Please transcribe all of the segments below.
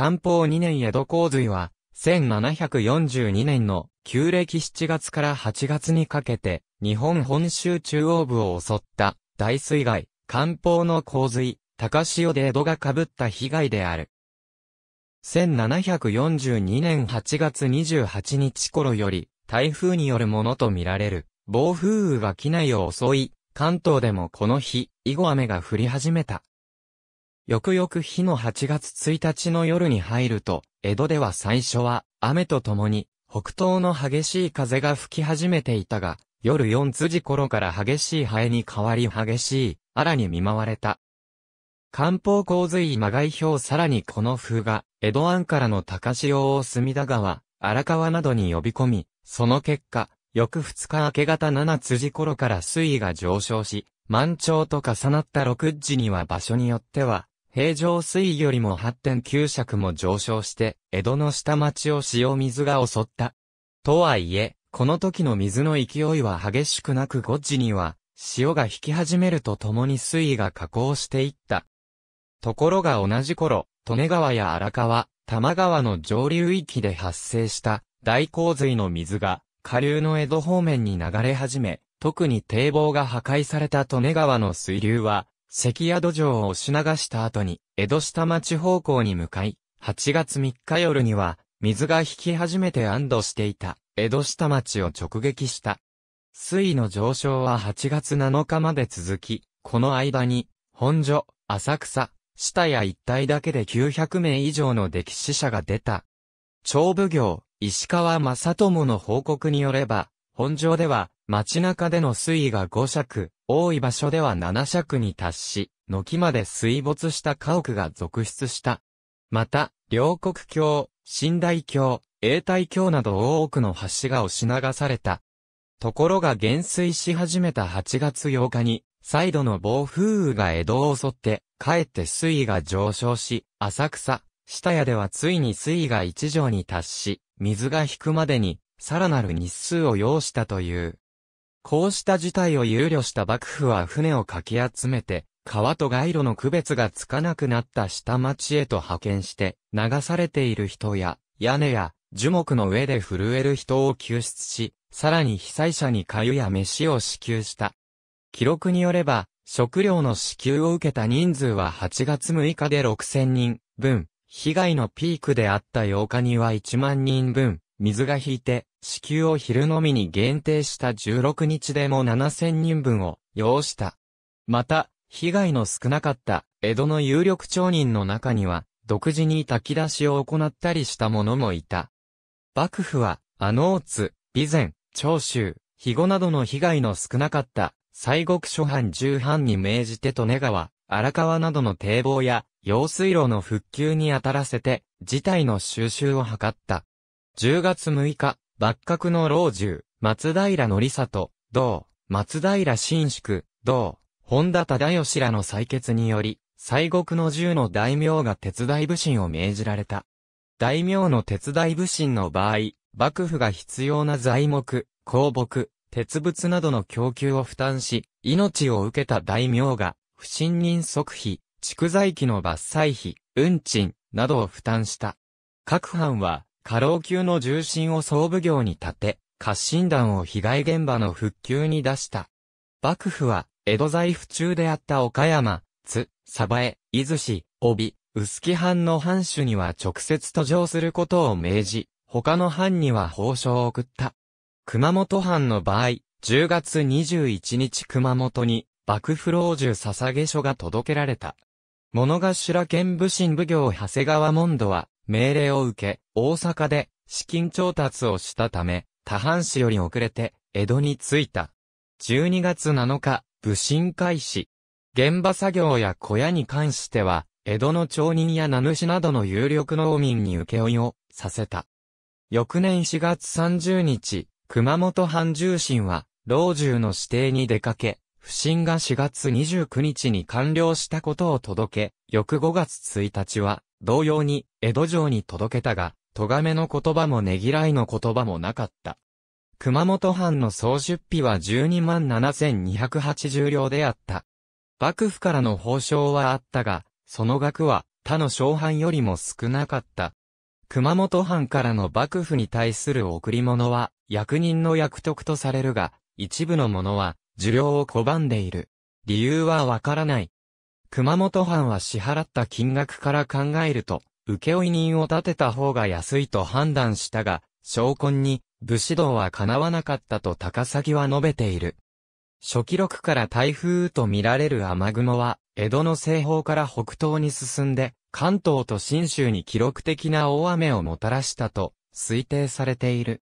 漢報2年江戸洪水は、1742年の旧暦7月から8月にかけて、日本本州中央部を襲った大水害、漢報の洪水、高潮で江戸が被った被害である。1742年8月28日頃より、台風によるものとみられる、暴風雨が機内を襲い、関東でもこの日、以後雨が降り始めた。翌々日の8月1日の夜に入ると、江戸では最初は雨とともに北東の激しい風が吹き始めていたが、夜4辻頃から激しいハエに変わり激しい荒に見舞われた。漢方洪水が外表さらにこの風が、江戸湾からの高潮を隅田川、荒川などに呼び込み、その結果、翌2日明け方7辻頃から水位が上昇し、満潮と重なった6時には場所によっては、平常水位よりも8.9尺も上昇して、江戸の下町を塩水が襲った。とはいえ、この時の水の勢いは激しくなく5時には、潮が引き始めるとともに水位が下降していった。ところが同じ頃、利根川や荒川、多摩川の上流域で発生した大洪水の水が下流の江戸方面に流れ始め、特に堤防が破壊された利根川の水流は関宿城を押し流した後に、江戸下町方向に向かい、8月3日夜には、水が引き始めて安堵していた、江戸下町を直撃した。水位の上昇は8月7日まで続き、この間に、本所、浅草、下や一帯だけで900名以上の歴史者が出た。長奉行、石川正友の報告によれば、本庄では、街中での水位が5尺、多い場所では7尺に達し、軒まで水没した家屋が続出した。また、両国橋、新大橋、永代橋など多くの橋が押し流された。ところが減衰し始めた8月8日に、再度の暴風雨が江戸を襲って、かえって水位が上昇し、浅草、下屋ではついに水位が1畳に達し、水が引くまでに、さらなる日数を要したという。こうした事態を憂慮した幕府は船をかき集めて、川と街路の区別がつかなくなった下町へと派遣して、流されている人や、屋根や樹木の上で震える人を救出し、さらに被災者に粥や飯を支給した。記録によれば、食料の支給を受けた人数は8月6日で6000人分、被害のピークであった8日には1万人分、水が引いて、支給を昼のみに限定した16日でも7000人分を要した。また、被害の少なかった江戸の有力町人の中には、独自に炊き出しを行ったりした者もいた。幕府は、阿能津、備前、長州、肥後などの被害の少なかった、西国諸藩重藩に命じて利根川、荒川などの堤防や、用水路の復旧に当たらせて、事態の収集を図った。10月6日、幕閣の老中、松平則里、同、松平新宿、同、本田忠義らの採決により、西国の10の大名が手伝い武神を命じられた。大名の手伝い武神の場合、幕府が必要な材木、鉱木、鉄物などの供給を負担し、命を受けた大名が、不信任即費、蓄財機の伐採費、運賃、などを負担した。各藩は、過労級の重心を総武行に立て、活診断を被害現場の復旧に出した。幕府は、江戸在府中であった岡山、津、鯖江、伊豆市、帯、臼杵藩の藩主には直接途上することを命じ、他の藩には報奨を送った。熊本藩の場合、10月21日熊本に、幕府老中捧げ書が届けられた。物頭剣武神武行長谷川門戸は、命令を受け、大阪で資金調達をしたため、他藩市より遅れて、江戸に着いた。12月7日、武神開始。現場作業や小屋に関しては、江戸の町人や名主などの有力農民に請負いをさせた。翌年4月30日、熊本藩重臣は、老中の指定に出かけ、不審が4月29日に完了したことを届け、翌5月1日は、同様に、江戸城に届けたが、咎めの言葉もねぎらいの言葉もなかった。熊本藩の総出費は12万7280両であった。幕府からの報奨はあったが、その額は他の商販よりも少なかった。熊本藩からの幕府に対する贈り物は、役人の役得とされるが、一部のものは、受領を拒んでいる。理由はわからない。熊本藩は支払った金額から考えると、請負人を立てた方が安いと判断したが、証婚に武士道は叶わなかったと高崎は述べている。初期録から台風と見られる雨雲は、江戸の西方から北東に進んで、関東と新州に記録的な大雨をもたらしたと推定されている。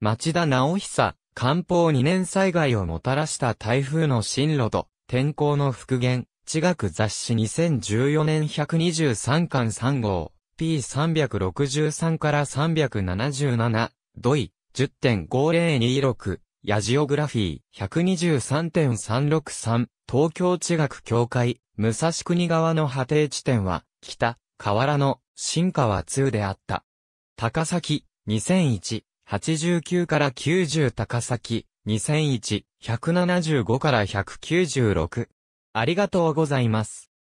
町田直久、官報2年災害をもたらした台風の進路と天候の復元、地学雑誌2014年123巻3号、P363 から377、土井、10.5026、ヤジオグラフィー、123.363、東京地学協会、武蔵国側の波定地点は、北、河原の、新川2であった。高崎、2001、89から90高崎、2001、175から196、ありがとうございます。